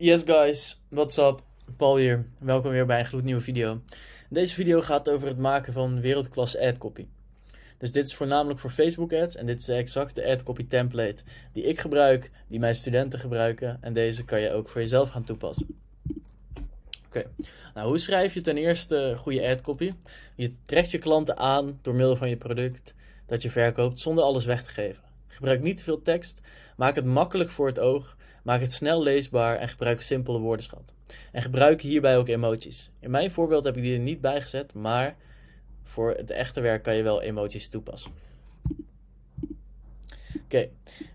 Yes guys, what's up? Paul hier. Welkom weer bij een gloednieuwe video. Deze video gaat over het maken van wereldklasse adcopy. Dus dit is voornamelijk voor Facebook ads en dit is exact de adcopy template die ik gebruik, die mijn studenten gebruiken en deze kan je ook voor jezelf gaan toepassen. Oké, nou hoe schrijf je ten eerste goede adcopy? Je trekt je klanten aan door middel van je product dat je verkoopt zonder alles weg te geven. Gebruik niet te veel tekst, maak het makkelijk voor het oog, maak het snel leesbaar en gebruik simpele woordenschat. En gebruik hierbij ook emoties. In mijn voorbeeld heb ik die er niet bij gezet, maar voor het echte werk kan je wel emoties toepassen. Oké,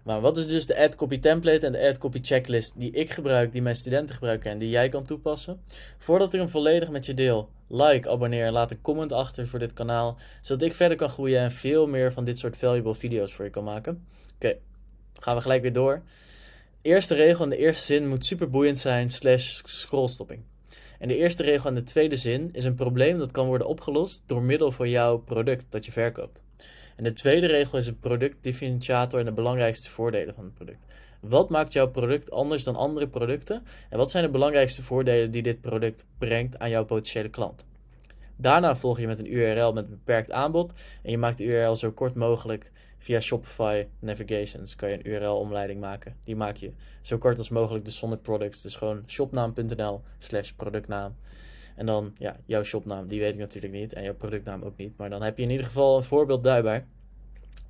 maar wat is dus de ad copy template en de ad copy checklist die ik gebruik, die mijn studenten gebruiken en die jij kan toepassen? Voordat ik hem volledig met je deel, like, abonneer en laat een comment achter voor dit kanaal, zodat ik verder kan groeien en veel meer van dit soort valuable video's voor je kan maken. Oké, gaan we gelijk weer door. Eerste regel en de eerste zin moet super boeiend zijn slash scrollstopping. En de eerste regel en de tweede zin is een probleem dat kan worden opgelost door middel van jouw product dat je verkoopt. En de tweede regel is een productdifferentiator en de belangrijkste voordelen van het product. Wat maakt jouw product anders dan andere producten? En wat zijn de belangrijkste voordelen die dit product brengt aan jouw potentiële klant? Daarna volg je met een URL met beperkt aanbod. En je maakt de URL zo kort mogelijk via Shopify Navigations. Kan je een URL-omleiding maken. Die maak je zo kort als mogelijk, dus zonder products. Dus gewoon shopnaam.nl slash productnaam. En dan, ja, jouw shopnaam, die weet ik natuurlijk niet. En jouw productnaam ook niet. Maar dan heb je in ieder geval een voorbeeld daarbij.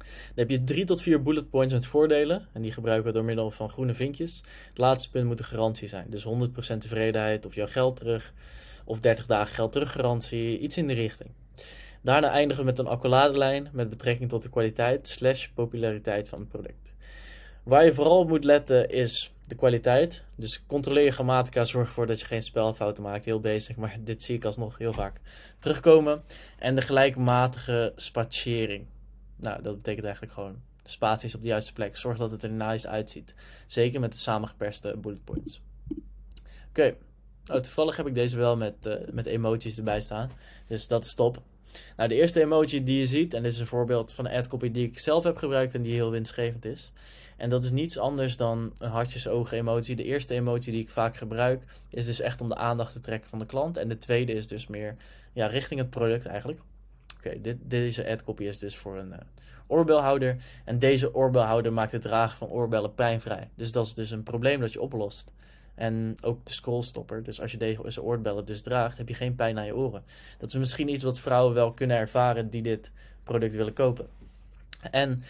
Dan heb je drie tot vier bullet points met voordelen. En die gebruiken we door middel van groene vinkjes. Het laatste punt moet de garantie zijn. Dus 100% tevredenheid of jouw geld terug. Of 30 dagen geld teruggarantie. Iets in de richting. Daarna eindigen we met een lijn met betrekking tot de kwaliteit slash populariteit van het product. Waar je vooral op moet letten is de kwaliteit. Dus controleer je grammatica, zorg ervoor dat je geen spelfouten maakt. Heel bezig, maar dit zie ik alsnog heel vaak terugkomen. En de gelijkmatige spatiëring. Nou, dat betekent eigenlijk gewoon spaties op de juiste plek. Zorg dat het er nice uitziet. Zeker met de samengeperste bullet points. Oké. Oh, toevallig heb ik deze wel met, eh, met emoties erbij staan. Dus dat is top. Nou, de eerste emoji die je ziet, en dit is een voorbeeld van een adcopy die ik zelf heb gebruikt en die heel winstgevend is. En dat is niets anders dan een hartjes-ogen emoji. De eerste emoji die ik vaak gebruik is dus echt om de aandacht te trekken van de klant. En de tweede is dus meer ja, richting het product eigenlijk. Oké, okay, dit, deze adcopy is dus voor een eh, oorbelhouder. En deze oorbelhouder maakt het dragen van oorbellen pijnvrij. Dus dat is dus een probleem dat je oplost. En ook de scrollstopper. Dus als je deze oorbellen dus draagt, heb je geen pijn aan je oren. Dat is misschien iets wat vrouwen wel kunnen ervaren die dit product willen kopen. En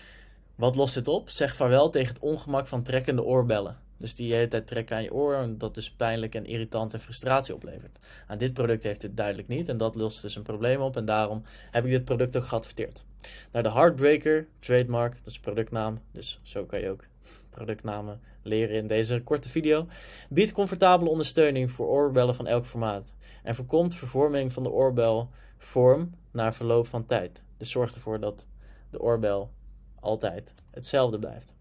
wat lost dit op? Zeg vaarwel tegen het ongemak van trekkende oorbellen. Dus die de hele tijd trekken aan je oren, dat dus pijnlijk en irritant en frustratie oplevert. Aan nou, dit product heeft dit duidelijk niet en dat lost dus een probleem op en daarom heb ik dit product ook geadverteerd. Nou, de Heartbreaker, trademark, dat is productnaam, dus zo kan je ook productnamen leren in deze korte video, biedt comfortabele ondersteuning voor oorbellen van elk formaat en voorkomt vervorming van de oorbelvorm na verloop van tijd. Dus zorgt ervoor dat de oorbel altijd hetzelfde blijft.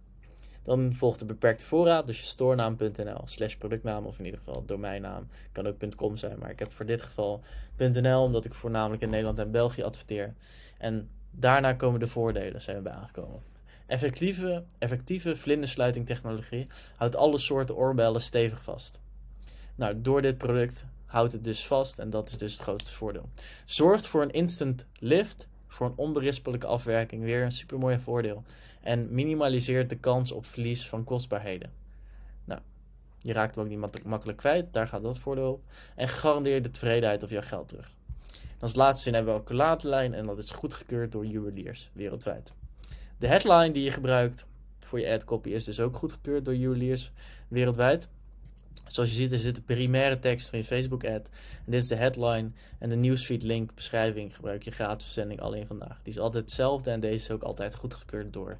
Dan volgt de beperkte voorraad, dus je stoornaam.nl slash productnaam of in ieder geval domeinnaam. Kan ook .com zijn, maar ik heb voor dit geval .nl omdat ik voornamelijk in Nederland en België adverteer. En daarna komen de voordelen, zijn we bij aangekomen. Effectieve, effectieve vlindersluitingtechnologie houdt alle soorten oorbellen stevig vast. Nou, door dit product houdt het dus vast en dat is dus het grootste voordeel. Zorgt voor een instant lift, voor een onberispelijke afwerking, weer een supermooi voordeel. En minimaliseert de kans op verlies van kostbaarheden. Nou, je raakt hem ook niet makkelijk kwijt, daar gaat dat voordeel op. En garandeer de tevredenheid of jouw geld terug. als laatste zin hebben we ook een en dat is goedgekeurd door juweliers wereldwijd. De headline die je gebruikt voor je ad copy is dus ook goedgekeurd door juweliers wereldwijd. Zoals je ziet is dit de primaire tekst van je Facebook ad. En dit is de headline en de newsfeed link beschrijving gebruik je gratis verzending alleen vandaag. Die is altijd hetzelfde en deze is ook altijd goedgekeurd door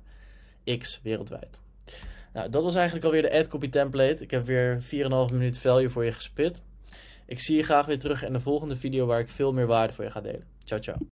X wereldwijd. Nou, dat was eigenlijk alweer de ad copy template. Ik heb weer 4,5 minuut value voor je gespit. Ik zie je graag weer terug in de volgende video waar ik veel meer waarde voor je ga delen. Ciao, ciao.